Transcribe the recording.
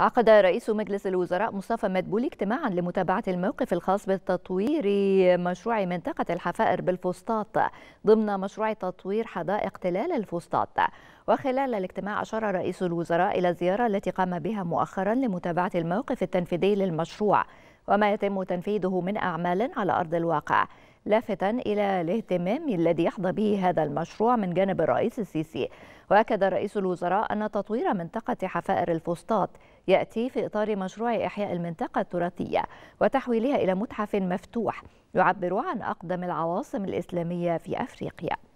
عقد رئيس مجلس الوزراء مصطفى مدبولي اجتماعا لمتابعة الموقف الخاص بتطوير مشروع منطقة الحفائر بالفسطاط ضمن مشروع تطوير حدائق تلال الفسطاط وخلال الاجتماع أشار رئيس الوزراء إلى الزيارة التي قام بها مؤخرا لمتابعة الموقف التنفيذي للمشروع وما يتم تنفيذه من أعمال على أرض الواقع لافتا إلى الاهتمام الذي يحظى به هذا المشروع من جانب الرئيس السيسي وأكد رئيس الوزراء أن تطوير منطقة حفائر الفسطاط يأتي في إطار مشروع إحياء المنطقة التراثية وتحويلها إلى متحف مفتوح يعبر عن أقدم العواصم الإسلامية في أفريقيا